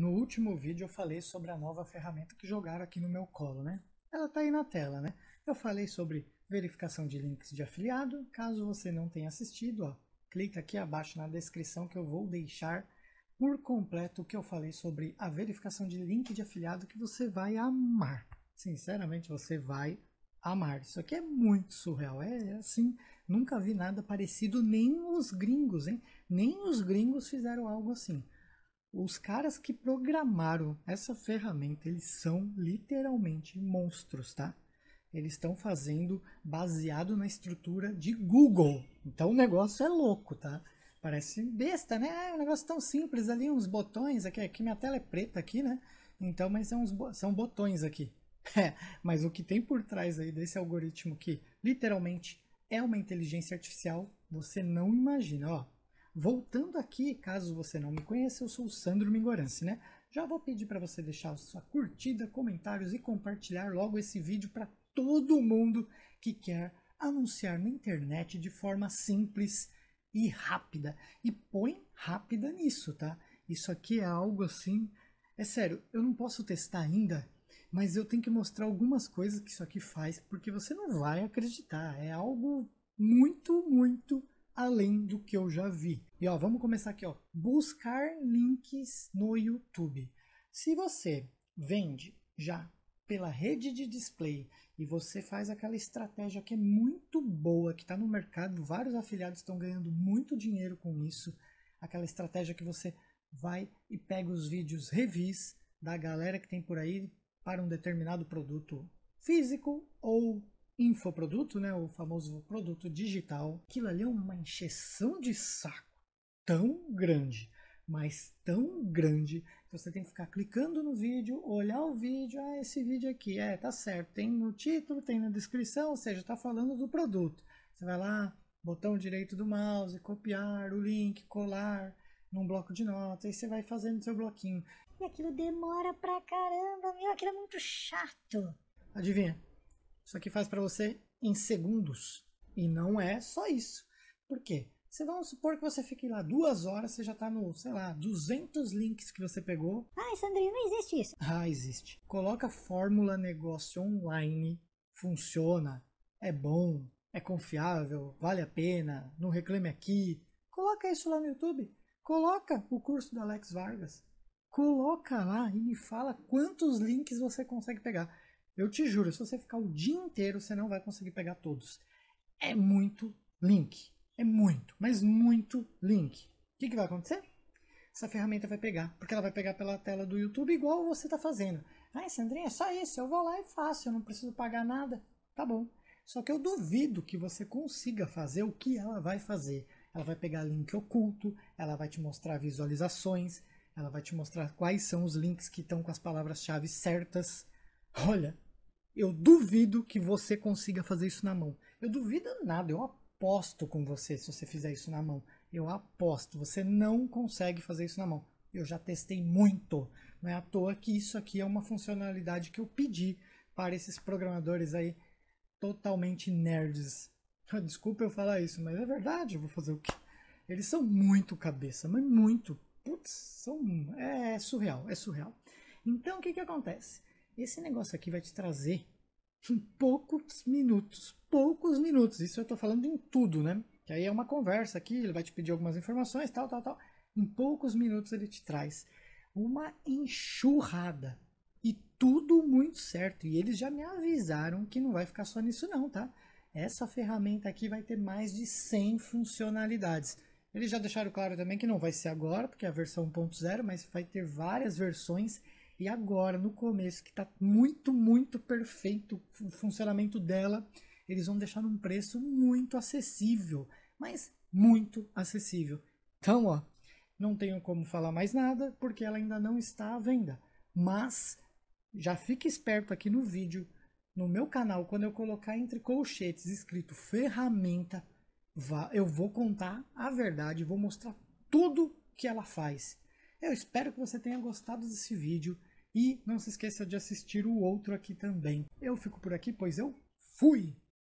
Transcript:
No último vídeo eu falei sobre a nova ferramenta que jogaram aqui no meu colo, né? Ela está aí na tela, né? Eu falei sobre verificação de links de afiliado. Caso você não tenha assistido, ó, clica aqui abaixo na descrição que eu vou deixar por completo o que eu falei sobre a verificação de link de afiliado que você vai amar. Sinceramente, você vai amar. Isso aqui é muito surreal, é, é assim, nunca vi nada parecido, nem os gringos, hein? Nem os gringos fizeram algo assim. Os caras que programaram essa ferramenta, eles são literalmente monstros, tá? Eles estão fazendo baseado na estrutura de Google. Então o negócio é louco, tá? Parece besta, né? Ah, é um negócio tão simples ali, uns botões aqui, aqui minha tela é preta aqui, né? Então, mas são, uns, são botões aqui. É, mas o que tem por trás aí desse algoritmo que literalmente é uma inteligência artificial, você não imagina, ó. Voltando aqui, caso você não me conheça, eu sou o Sandro Mingorance, né? Já vou pedir para você deixar sua curtida, comentários e compartilhar logo esse vídeo para todo mundo que quer anunciar na internet de forma simples e rápida. E põe rápida nisso, tá? Isso aqui é algo assim. É sério, eu não posso testar ainda, mas eu tenho que mostrar algumas coisas que isso aqui faz, porque você não vai acreditar. É algo muito, muito além do que eu já vi. E ó, vamos começar aqui, ó. Buscar links no YouTube. Se você vende já pela rede de display e você faz aquela estratégia que é muito boa, que está no mercado, vários afiliados estão ganhando muito dinheiro com isso, aquela estratégia que você vai e pega os vídeos revis da galera que tem por aí para um determinado produto físico ou infoproduto, né, o famoso produto digital, aquilo ali é uma encheção de saco tão grande, mas tão grande, que você tem que ficar clicando no vídeo, olhar o vídeo, ah, esse vídeo aqui, é, tá certo, tem no título, tem na descrição, ou seja, tá falando do produto. Você vai lá, botão direito do mouse, copiar o link, colar num bloco de notas, e você vai fazendo seu bloquinho. E aquilo demora pra caramba, meu, aquilo é muito chato. Adivinha, isso aqui faz para você em segundos. E não é só isso. Por quê? Você vamos supor que você fique lá duas horas, você já está no, sei lá, 200 links que você pegou. Ah, Sandrinho, não existe isso. Ah, existe. Coloca fórmula negócio online, funciona, é bom, é confiável, vale a pena, não reclame aqui. Coloca isso lá no YouTube. Coloca o curso do Alex Vargas. Coloca lá e me fala quantos links você consegue pegar. Eu te juro, se você ficar o dia inteiro, você não vai conseguir pegar todos. É muito link. É muito, mas muito link. O que, que vai acontecer? Essa ferramenta vai pegar, porque ela vai pegar pela tela do YouTube igual você está fazendo. Ah, Sandrinha, é só isso, eu vou lá e faço, eu não preciso pagar nada. Tá bom. Só que eu duvido que você consiga fazer o que ela vai fazer. Ela vai pegar link oculto, ela vai te mostrar visualizações, ela vai te mostrar quais são os links que estão com as palavras-chave certas. Olha, eu duvido que você consiga fazer isso na mão. Eu duvido nada, eu aposto com você se você fizer isso na mão. Eu aposto, você não consegue fazer isso na mão. Eu já testei muito. Não é à toa que isso aqui é uma funcionalidade que eu pedi para esses programadores aí totalmente nerds. Desculpa eu falar isso, mas é verdade, eu vou fazer o quê? Eles são muito cabeça, mas muito. Putz, são. É, é surreal, é surreal. Então o que, que acontece? Esse negócio aqui vai te trazer em poucos minutos, poucos minutos. Isso eu estou falando em tudo, né? Que aí é uma conversa aqui, ele vai te pedir algumas informações, tal, tal, tal. Em poucos minutos ele te traz uma enxurrada e tudo muito certo. E eles já me avisaram que não vai ficar só nisso não, tá? Essa ferramenta aqui vai ter mais de 100 funcionalidades. Eles já deixaram claro também que não vai ser agora, porque é a versão 1.0, mas vai ter várias versões e agora, no começo, que está muito, muito perfeito o funcionamento dela, eles vão deixar num preço muito acessível, mas muito acessível. Então, ó, não tenho como falar mais nada porque ela ainda não está à venda. Mas já fique esperto aqui no vídeo, no meu canal, quando eu colocar entre colchetes escrito ferramenta, eu vou contar a verdade, vou mostrar tudo que ela faz. Eu espero que você tenha gostado desse vídeo. E não se esqueça de assistir o outro aqui também. Eu fico por aqui, pois eu fui!